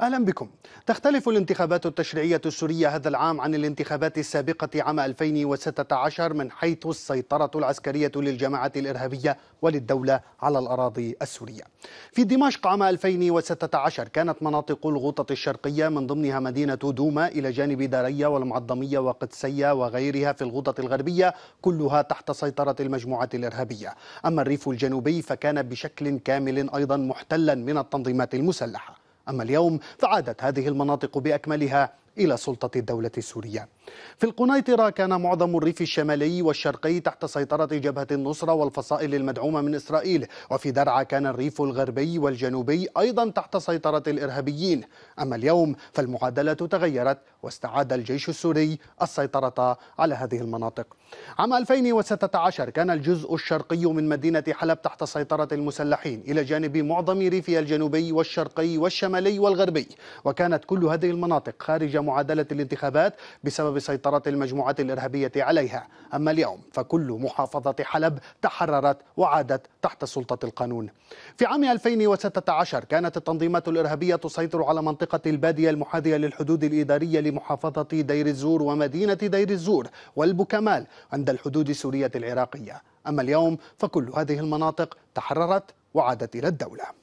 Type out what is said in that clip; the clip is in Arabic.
أهلا بكم تختلف الانتخابات التشريعية السورية هذا العام عن الانتخابات السابقة عام 2016 من حيث السيطرة العسكرية للجماعة الإرهابية وللدولة على الأراضي السورية في دمشق عام 2016 كانت مناطق الغوطة الشرقية من ضمنها مدينة دوما إلى جانب دارية والمعظمية وقدسية وغيرها في الغوطة الغربية كلها تحت سيطرة المجموعة الإرهابية أما الريف الجنوبي فكان بشكل كامل أيضا محتلا من التنظيمات المسلحة أما اليوم فعادت هذه المناطق بأكملها إلى سلطة الدولة السورية في القنيطرة كان معظم الريف الشمالي والشرقي تحت سيطرة جبهة النصرة والفصائل المدعومة من إسرائيل وفي درعا كان الريف الغربي والجنوبي أيضا تحت سيطرة الإرهابيين أما اليوم فالمعادلة تغيرت واستعاد الجيش السوري السيطرة على هذه المناطق عام 2016 كان الجزء الشرقي من مدينة حلب تحت سيطرة المسلحين إلى جانب معظم ريفها الجنوبي والشرقي والشمالي والغربي وكانت كل هذه المناطق خارج معادلة الانتخابات بسبب سيطرة المجموعات الإرهابية عليها أما اليوم فكل محافظة حلب تحررت وعادت تحت سلطة القانون في عام 2016 كانت التنظيمات الإرهابية تسيطر على منطقة البادية المحاذية للحدود الإدارية لمحافظة دير الزور ومدينة دير الزور والبكمال عند الحدود السورية العراقية أما اليوم فكل هذه المناطق تحررت وعادت إلى الدولة